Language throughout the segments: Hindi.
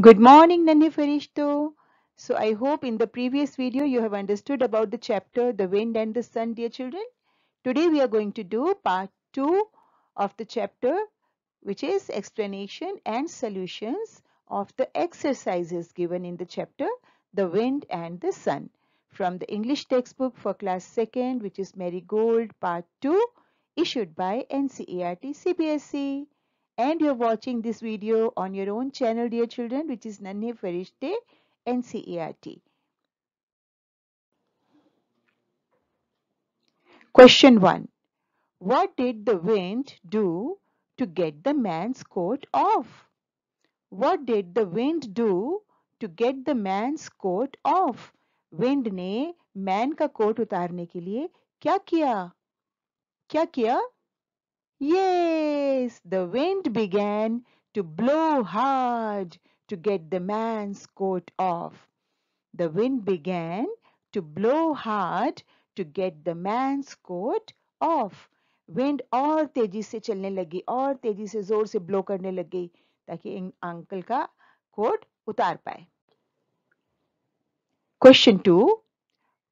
Good morning, Nani Farishto. So I hope in the previous video you have understood about the chapter The Wind and the Sun, dear children. Today we are going to do part 2 of the chapter which is explanation and solutions of the exercises given in the chapter The Wind and the Sun from the English textbook for class 2nd which is Marigold part 2 issued by NCERT CBSE and you're watching this video on your own channel dear children which is Nanhe Farishte NCERT. Question 1. What did the wind do to get the man's coat off? What did the wind do to get the man's coat off? Wind ne man ka coat utarne ke liye kya किया Kya किया Yes, the wind began to blow hard to get the man's coat off. The wind began to blow hard to get the man's coat off. Wind और तेजी से चलने लगी और तेजी से जोर से ब्लो करने लग गई ताकि अंकल का कोट उतार पाए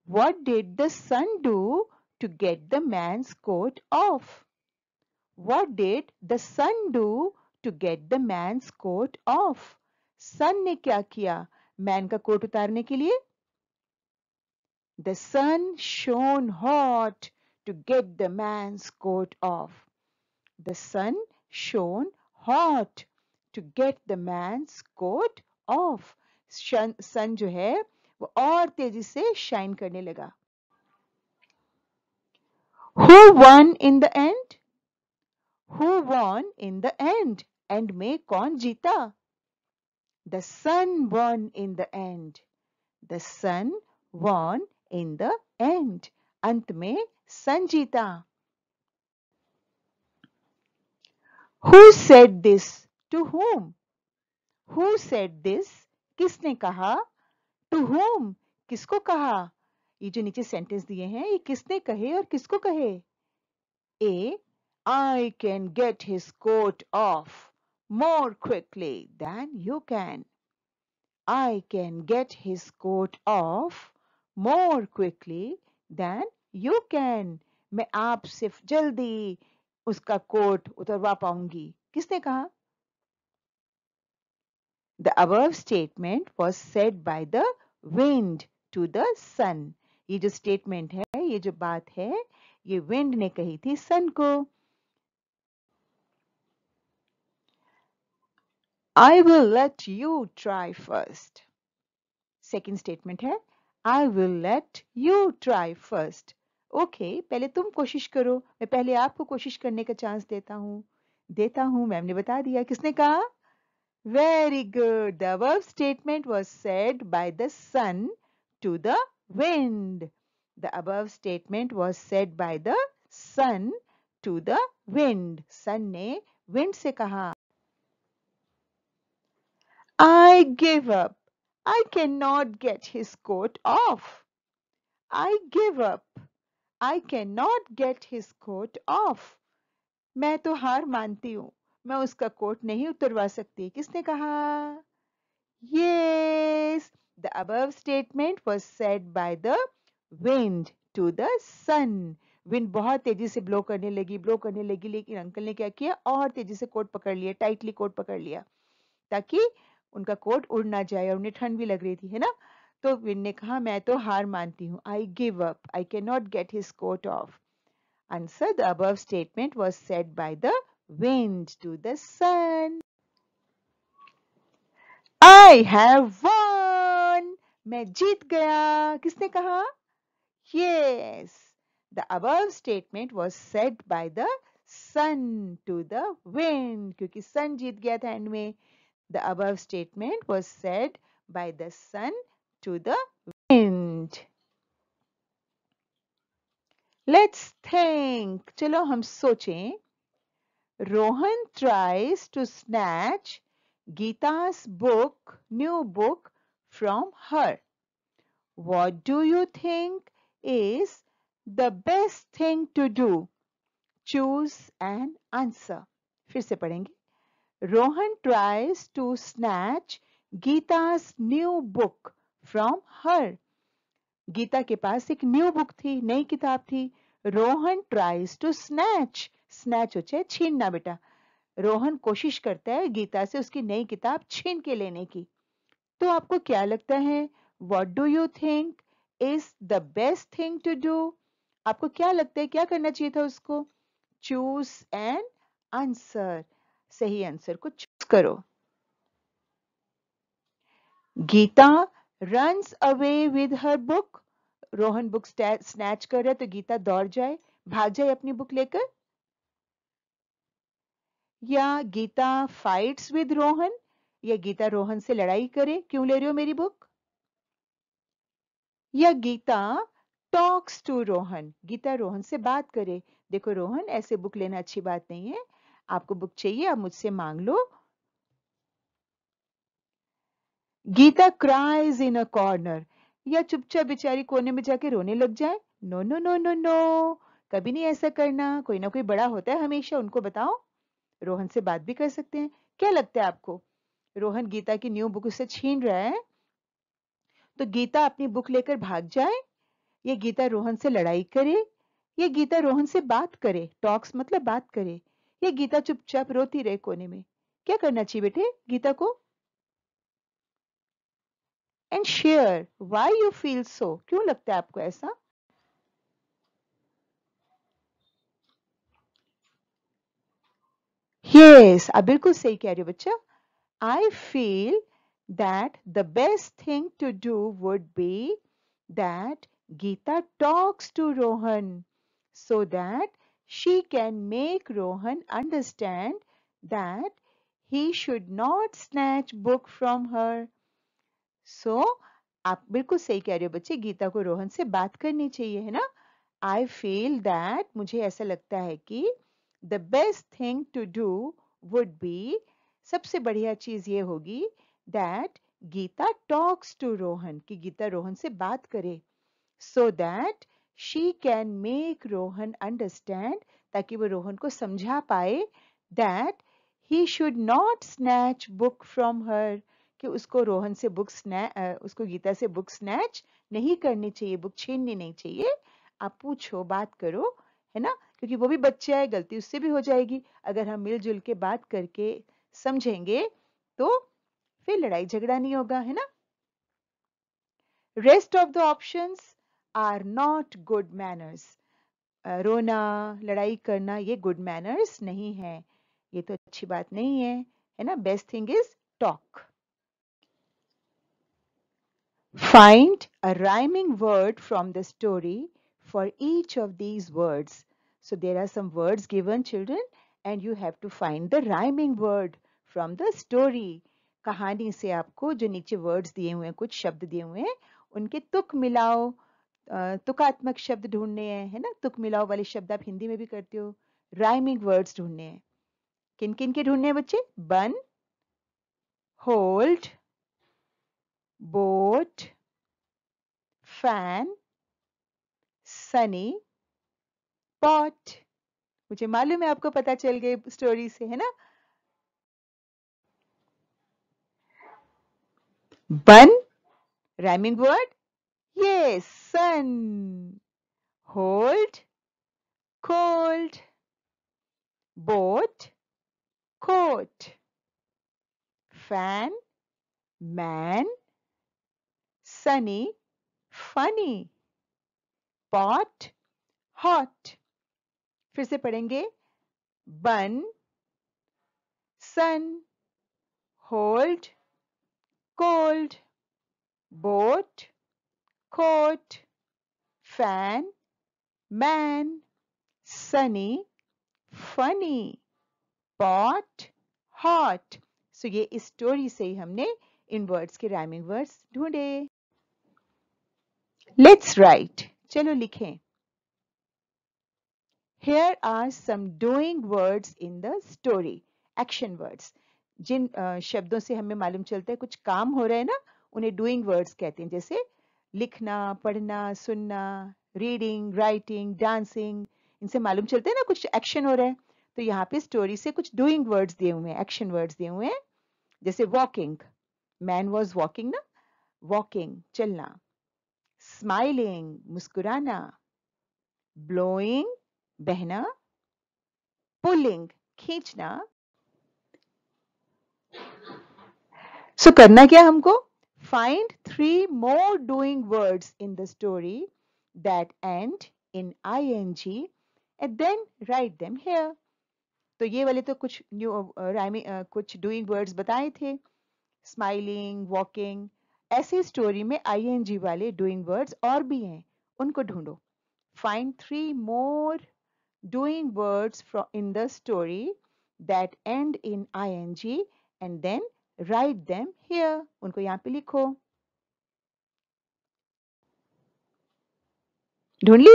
What did the did do to get the man's coat off? What did the sun do to get the man's coat off? Son ne kya kiya? Man ka coat utarne ke liye? The sun shone hot to get the man's coat off. The sun shone hot to get the man's coat off. Sun jo hai, wo aur tezi se shine karne laga. Who won in the end? Who won in the end? End में कौन जीता the sun won in the end the sun won in the end अंत में सन जीता who said this to whom who said this किसने कहा टू होम किसको कहा ये जो नीचे सेंटेंस दिए हैं ये किसने कहे और किसको कहे ए I can get his coat off more quickly than you can. I can get his coat off more quickly than you can. मैं आपसे जल्दी उसका कोट उतरवा पाऊंगी किसने कहा the above statement was said by the wind to the sun ये जो स्टेटमेंट है ये जो बात है ये विंड ने कही थी सन को I will let you try first. Second statement है I will let you try first. Okay पहले तुम कोशिश करो मैं पहले आपको कोशिश करने का चांस देता हूँ देता हूँ मैम ने बता दिया किसने कहा very good the verb statement was said by the sun to the wind the above statement was said by the sun to the wind sun ने विंड से कहा I give up. I cannot get his coat off. I give up. I cannot get his coat off. मैं तो हार मानती हूँ मैं उसका कोट नहीं उतरवा सकती किसने कहा Yes, the above statement was said by the wind to the sun. Wind बहुत तेजी से ब्लो करने लगी ब्लो करने लगी लेकिन अंकल ने क्या किया और तेजी से कोट पकड़ लिया टाइटली कोट पकड़ लिया ताकि उनका कोट उड़ ना जाए और उन्हें ठंड भी लग रही थी है ना तो विन ने कहा मैं तो हार मानती हूँ I give up I can not get his coat off answer the above statement was said by the wind to the sun. I have won. मैं जीत गया किसने कहा Yes. The above statement was said by the sun to the wind क्योंकि sun जीत गया था एंड में The above statement was said by the sun to the wind. Let's think. चलो हम सोचें. Rohan tries to snatch Gita's book, new book from her. What do you think is the best thing to do? Choose an answer. फिर से पढ़ेंगे. Rohan tries to snatch Geeta's new book from her. Gita के पास एक न्यू बुक थी नई किताब थी Rohan tries to snatch snatch होचे छीनना बेटा रोहन कोशिश करता है गीता से उसकी नई किताब छीन के लेने की तो आपको क्या लगता है what do you think is the best thing to do आपको क्या लगता है क्या करना चाहिए था उसको चूज एंड आंसर सही आंसर को चूज करो Gita runs away with her book Rohan book snatch कर रहे तो गीता दौड़ जाए भाग जाए अपनी बुक लेकर या गीता फाइट्स विद रोहन या गीता रोहन से लड़ाई करे क्यों ले रहे हो मेरी बुक या गीता टॉक्स टू रोहन गीता रोहन से बात करे देखो रोहन ऐसे बुक लेना अच्छी बात नहीं है आपको बुक चाहिए आप मुझसे मांग लो Gita cries in a corner या चुपचाप बेचारी कोने में जाके रोने लग जाए no no no no no कभी नहीं ऐसा करना कोई ना कोई बड़ा होता है हमेशा उनको बताओ रोहन से बात भी कर सकते हैं क्या लगता है आपको रोहन गीता की न्यू बुक उससे छीन रहा है तो गीता अपनी बुक लेकर भाग जाए ये गीता रोहन से लड़ाई करे ये गीता रोहन से बात करे टॉक्स मतलब बात करे ये गीता चुपचाप रोती रहे कोने में क्या करना चाहिए बेटे गीता को and share why you feel so क्यों लगता है आपको ऐसा यस आप बिल्कुल सही कह रहे हो बच्चा I feel that the best thing to do would be that Gita talks to Rohan so that She can make Rohan understand that he should not snatch book from her. So, आप बिल्कुल सही कह रहे हो बच्चे गीता को रोहन से बात करनी चाहिए है ना आई फील दैट मुझे ऐसा लगता है कि the best thing to do would be सबसे बढ़िया चीज ये होगी that Gita talks to Rohan कि गीता रोहन से बात करे so that she can make Rohan understand ताकि वो रोहन को समझा पाए that he should not snatch book from her कि उसको रोहन से बुक स्नैच उसको गीता से बुक स्नैच नहीं करनी चाहिए बुक छीननी नहीं चाहिए आप पूछो बात करो है ना क्योंकि वो भी बच्चा है गलती उससे भी हो जाएगी अगर हम मिलजुल के बात करके समझेंगे तो फिर लड़ाई झगड़ा नहीं होगा है ना rest of the options are not good manners रोना लड़ाई करना ये गुड मैनर्स नहीं है ये तो अच्छी बात नहीं है है ना best thing is talk find a rhyming word from the story for each of these words so there are some words given children and you have to find the rhyming word from the story कहानी से आपको जो नीचे वर्ड्स दिए हुए हैं कुछ शब्द दिए हुए हैं उनके तुक मिलाओ तुकात्मक शब्द ढूंढने हैं है ना तुक मिलाओ वाले शब्द आप हिंदी में भी करते हो राइमिंग वर्ड्स ढूंढने हैं किन किन के ढूंढने हैं बच्चे bun hold boat fan sunny pot मुझे मालूम है आपको पता चल गए स्टोरी से है ना bun rhyming word Yes, sun. Hold, cold. Boat, coat. Fan, man. Sunny, funny. Pot, hot. फिर से पढ़ेंगे बन sun, hold, cold, boat, coat, fan, man, sunny, funny, pot, hot. सो so, ये इस स्टोरी से ही हमने इन वर्ड्स के राइमिंग वर्ड्स ढूंढे लेट्स राइट चलो लिखें here are some doing words in the story action words जिन शब्दों से हमें मालूम चलता है कुछ काम हो रहे हैं ना उन्हें डूइंग वर्ड्स कहते हैं जैसे लिखना पढ़ना सुनना रीडिंग राइटिंग डांसिंग इनसे मालूम चलते हैं ना कुछ एक्शन हो रहा है तो यहाँ पे स्टोरी से कुछ डूइंग वर्ड्स दिए हुए हैं एक्शन वर्ड्स दिए हुए हैं जैसे वॉकिंग मैन वॉज वॉकिंग ना वॉकिंग चलना स्माइलिंग मुस्कुराना ब्लोइंग बहना पुलिंग खींचना सो so, करना क्या हमको find three more doing words in the story that end in ing and then write them here. तो ये वाले तो कुछ न्यू राइमिंग uh, uh, कुछ डूइंग वर्ड्स बताए थे स्माइलिंग वॉकिंग ऐसी स्टोरी में आईएनजी वाले डूइंग वर्ड्स और भी हैं उनको ढूंढो find three more doing words from in the story that end in ING and then write them here unko yahan pe likho dhoond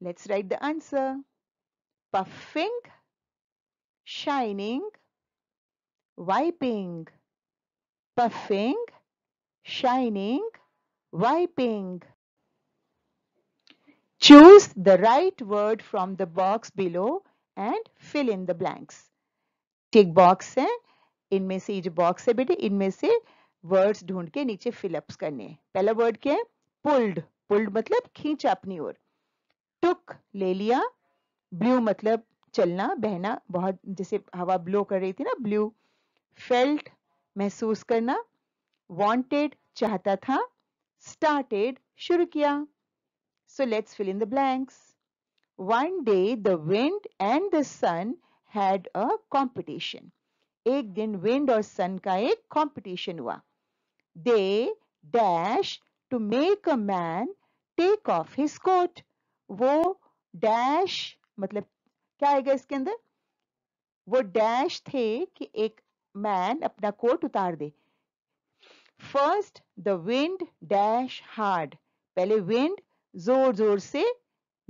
let's write the answer puffing shining wiping puffing shining wiping choose the right word from the box below and fill in the blanks tick box hai इनमें से ये जो बॉक्स है बेटे इनमें से वर्ड्स ढूंढ के नीचे फिलअप्स करने हैं पहला वर्ड क्या है पुल्ड पुल्ड मतलब खींचा अपनी ओर टुक ले लिया ब्लू मतलब चलना बहना बहुत जैसे हवा ब्लो कर रही थी ना ब्लू फेल्ट महसूस करना वॉन्टेड चाहता था स्टार्टेड शुरू किया so let's fill in the blanks one day the wind and the sun had a competition एक दिन विंड और सन का एक कंपटीशन हुआ they dash to make a man take off his coat वो डैश मतलब क्या आएगा इसके अंदर वो डैश थे कि एक मैन अपना कोट उतार दे first the wind dash hard पहले विंड जोर जोर से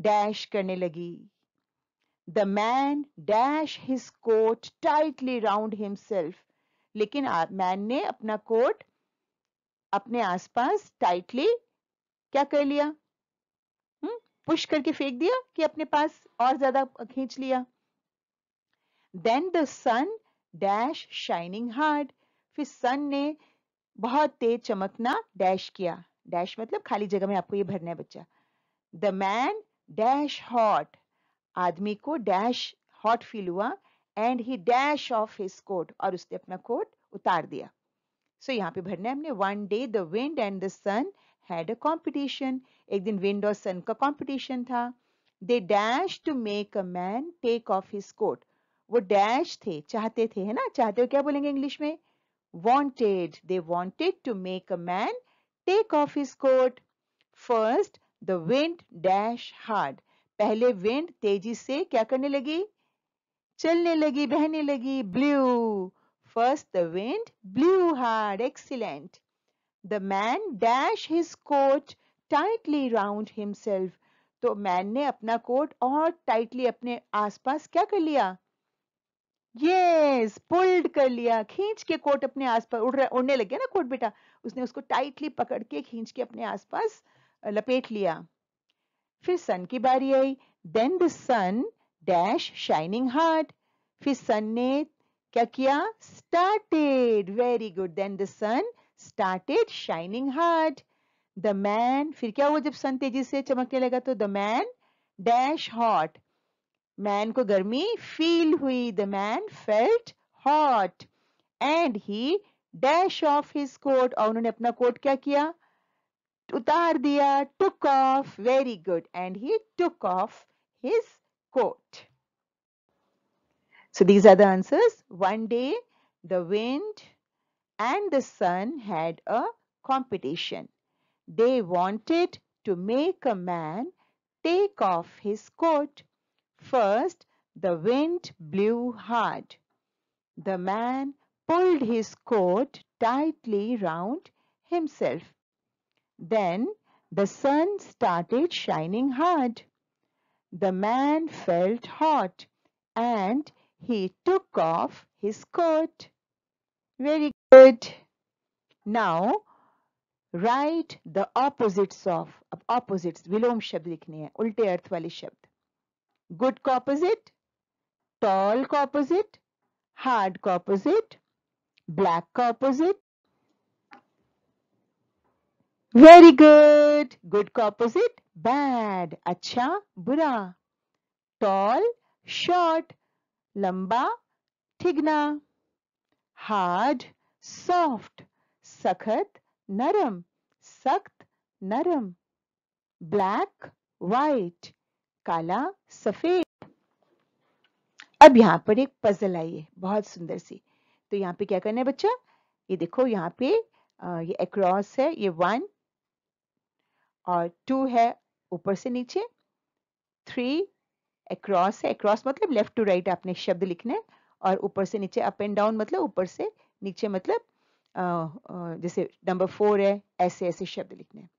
डैश करने लगी the man dash his coat tightly round himself लेकिन मैन ने अपना कोट अपने आसपास टाइटली क्या कर लिया पुश हम्म, करके फेंक दिया कि अपने पास और ज्यादा खींच लिया then the sun dash shining hard फिर सन ने बहुत तेज चमकना डैश किया डैश मतलब खाली जगह में आपको ये भरना है बच्चा द मैन डैश हॉट आदमी को डैश हॉट फील हुआ and he dash off his coat और उसने अपना कोट उतार दिया सो so, यहाँ पे भरना है हमने one day the wind and the sun had a competition एक दिन विंड और सन का कॉम्पिटिशन था they dash to make a man take off his coat वो डैश थे चाहते थे है ना चाहते हो क्या बोलेंगे इंग्लिश में wanted they wanted to make a man take off his coat first the wind dash hard पहले विंड तेजी से क्या करने लगी चलने लगी बहने लगी blew first the wind blew hard excellent the man dash his coat tightly round himself तो मैन ने अपना कोट और टाइटली अपने आसपास क्या कर लिया यस पुल्ड कर लिया खींच के कोट अपने आसपास उड़ रहा उड़ने लग गया ना कोट बेटा उसने उसको टाइटली पकड़ के खींच के अपने आसपास लपेट लिया फिर सन की बारी आई then the sun dash shining hard फिर सन ने क्या किया started very good then the sun started shining hard the man फिर क्या हुआ जब सन तेजी से चमकने लगा तो the man dash hot man को गर्मी फील हुई the man felt hot and he dash off his coat और उन्होंने अपना कोट क्या किया उतार took off very good and he took off his coat so these are the answers one day the wind and the sun had a competition they wanted to make a man take off his coat first the wind blew hard the man pulled his coat tightly round himself then the sun started shining hard. The man felt hot, and he took off his coat. Very good. Now write the opposites of, opposites विलोम शब्द लिखने हैं उल्टे अर्थ वाले शब्द Good का ऑपोजिट टॉल का ऑपोजिट हार्ड का का वेरी गुड गुड का ऑपोजिट बैड अच्छा बुरा टॉल शॉर्ट लंबा ठिगना हार्ड सॉफ्ट सखत नरम सख्त नरम ब्लैक वाइट काला सफेद अब यहाँ पर एक पजल आई है बहुत सुंदर सी तो यहाँ पे क्या करना है बच्चा ये देखो यहाँ पे ये अक्रॉस है ये वन और टू है ऊपर से नीचे थ्री अक्रॉस है अक्रॉस मतलब लेफ्ट टू राइट आपने शब्द लिखना है और ऊपर से नीचे अप एंड डाउन मतलब ऊपर से नीचे मतलब आ, आ, जैसे नंबर फोर है ऐसे ऐसे शब्द लिखने हैं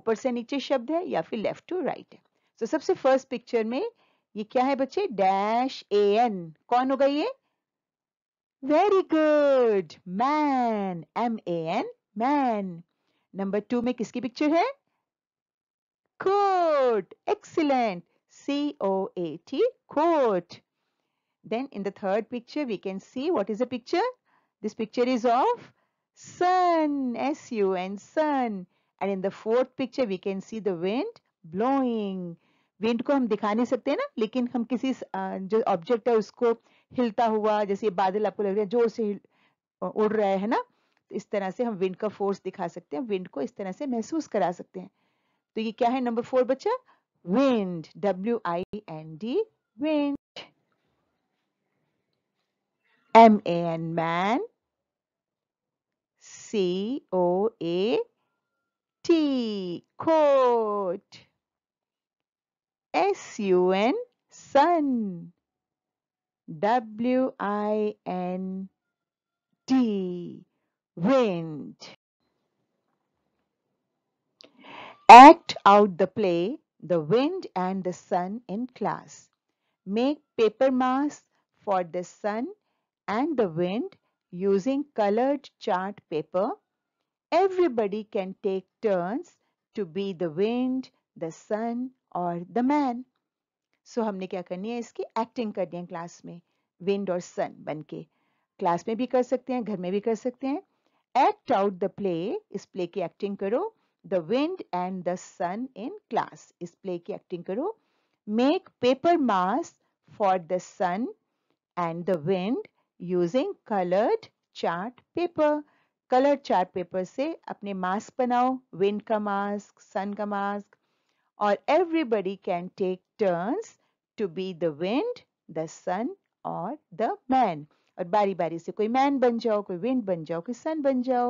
ऊपर से नीचे शब्द है या फिर लेफ्ट टू राइट है तो सबसे फर्स्ट पिक्चर में ये क्या है बच्चे डैश ए एन कौन होगा ये very good man M A N man number two में किसकी पिक्चर है coat excellent C O A T coat then in the third picture we can see what is the picture this picture is of sun S U N sun and in the fourth picture we can see the wind blowing wind को हम दिखा नहीं सकते ना लेकिन हम किसी जो ऑब्जेक्ट है उसको हिलता हुआ जैसे बादल आपको लग रहा है जोर से उड़ रहा है ना इस तरह से हम विंड का फोर्स दिखा सकते हैं विंड को इस तरह से महसूस करा सकते हैं तो ये क्या है नंबर फोर बच्चा wind W I N D wind M A N man C O A T coat S U N sun W I N T wind. Act out the play, the wind and the sun in class. Make paper masks for the sun and the wind using colored chart paper. Everybody can take turns to be the wind, the sun or the man so humne kya karni hai iski acting karni hai class mein wind or sun banke class mein bhi kar sakte hain ghar mein bhi kar sakte hain act out the play is play ki acting karo the wind and the sun in class is play ki acting karo make paper masks for the sun and the wind using colored chart paper. Colour chart paper से अपने मास्क बनाओ विंड का मास्क सन का मास्क और everybody can take turns to be the wind the sun और द मैन और बारी बारी से कोई मैन बन जाओ कोई विंड बन जाओ कोई सन बन जाओ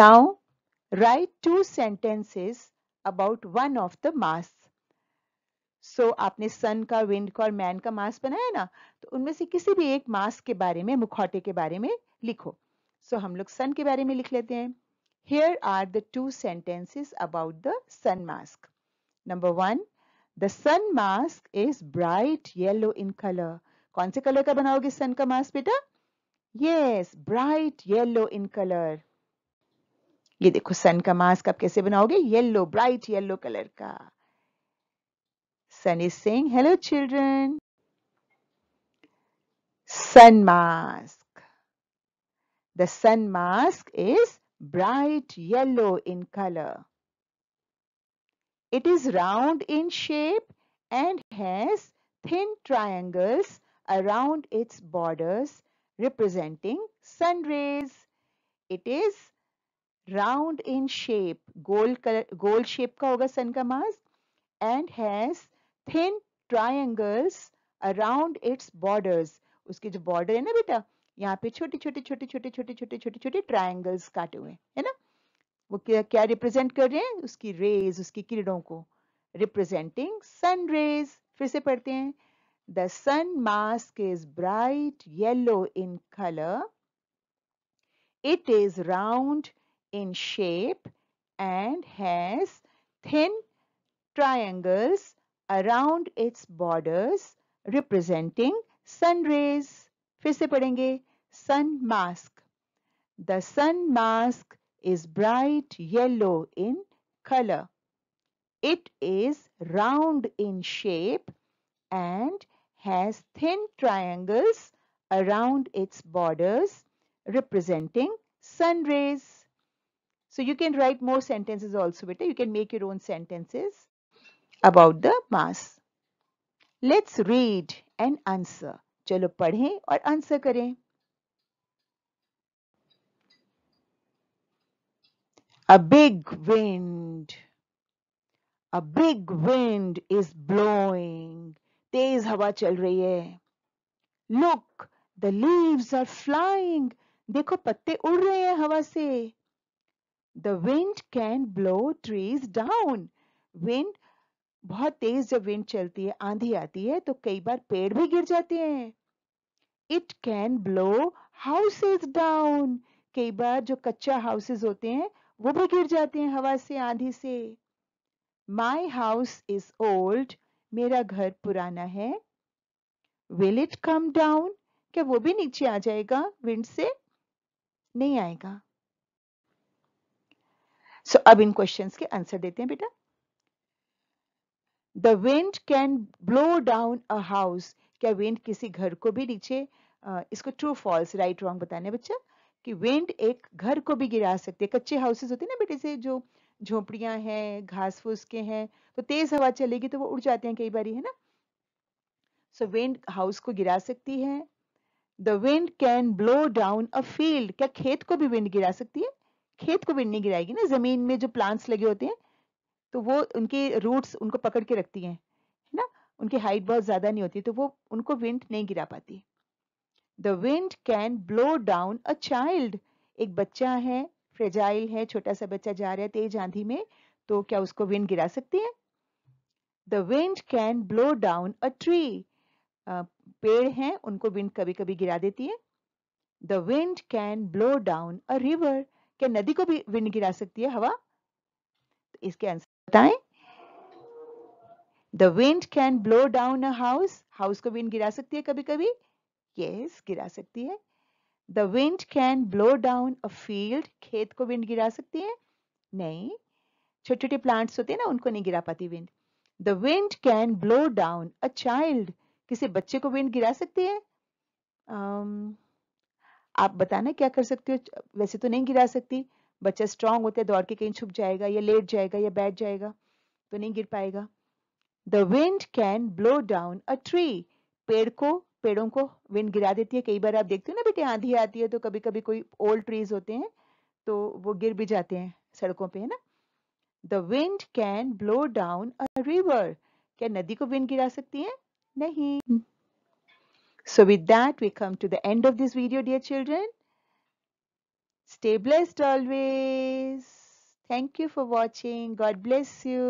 now write two sentences about one of the masks so आपने सन का विंड का और मैन का मास बनाया ना तो उनमें से किसी भी एक मास के बारे में मुखौटे के बारे में लिखो सो so, हम लोग सन के बारे में लिख लेते हैं here are the two sentences about the sun mask number one the sun mask is bright yellow in colour कौन से कलर का बनाओगे सन का मास्क बेटा yes bright yellow in colour ये देखो सन का मास्क आप कैसे बनाओगे येलो ब्राइट येलो कलर का sun is saying hello children sun mask the sun mask is bright yellow in colour it is round in shape and has thin triangles around its borders representing sun rays. It is round in shape, gold color, gold shape ka hoga sun ka mass and has thin triangles around its borders. uske jo border hai na beta yahan pe chote chote chote chote chote chote chote chote triangles काटे hue hai na wo kya kya represent kar rahe hain uski rays uski किरणों ko representing sun rays fir se padhte hain The sun mask is bright yellow in color. It is round in shape and has thin triangles around its borders representing sun rays. फिर से पढ़ेंगे sun mask. The sun mask is bright yellow in color. It is round in shape and has thin triangles around its borders representing sun rays. So you can write more sentences also better. You can make your own sentences about the mass. Let's read and answer. चलो पढ़ें और आंसर करें A big wind. A big wind is blowing. तेज हवा चल रही है look the leaves are flying देखो पत्ते उड़ रहे हैं हवा से the wind can blow trees down wind बहुत तेज जब विंड चलती है आंधी आती है तो कई बार पेड़ भी गिर जाते हैं it can blow houses down कई बार जो कच्चा हाउसेज होते हैं वो भी गिर जाते हैं हवा से आंधी से माई हाउस इज ओल्ड मेरा घर पुराना है विल इट कम डाउन क्या वो भी नीचे आ जाएगा विंड से नहीं आएगा सो so, अब इन क्वेश्चंस के आंसर देते हैं बेटा the wind can blow down a house क्या विंड किसी घर को भी नीचे इसको ट्रू फॉल्स राइट रॉन्ग बताने बच्चा कि विंड एक घर को भी गिरा सकती है कच्चे हाउसेस होते हैं ना बेटे से जो झोपड़ियां हैं घास फूस के हैं तो तेज हवा चलेगी तो वो उड़ जाते हैं कई बार है ना सो विंड हाउस को गिरा सकती है the wind can blow down a field क्या खेत को भी विंड गिरा सकती है खेत को विंड नहीं गिराएगी ना जमीन में जो प्लांट्स लगे होते हैं तो वो उनके रूट्स उनको पकड़ के रखती हैं है ना उनकी हाइट बहुत ज्यादा नहीं होती तो वो उनको विंड नहीं गिरा पाती the wind can blow down a child एक बच्चा है फ्रेजाइल है छोटा सा बच्चा जा रहा है तेज आंधी में तो क्या उसको विंड गिरा सकती है the wind can blow down a tree पेड़ हैं उनको विंड कभी कभी गिरा देती है the wind can blow down a river क्या नदी को भी विंड गिरा सकती है हवा तो इसके आंसर बताएं the wind can blow down a house house को विंड गिरा सकती है कभी कभी यस yes, गिरा सकती है the wind can blow down a field खेत को विंड गिरा सकती है नहीं छोटे छोटे प्लांट्स होते हैं ना उनको नहीं गिरा पाती wind the wind can blow down a child किसी बच्चे को विंड गिरा सकती है um, आप बताना क्या कर सकते हो वैसे तो नहीं गिरा सकती बच्चा स्ट्रांग होता है दौड़ के कहीं छुप जाएगा या लेट जाएगा या बैठ जाएगा तो नहीं गिर पाएगा the wind can blow down a tree पेड़ को पेड़ों को विंड गिरा देती है कई बार आप देखते हो ना बेटे आंधी आती है तो कभी कभी कोई ओल्ड ट्रीज होते हैं तो वो गिर भी जाते हैं सड़कों पे है ना the wind can blow down a river क्या नदी को विंड गिरा सकती है नहीं so with that we come to the end of this video dear children stay blessed always thank you for watching God bless you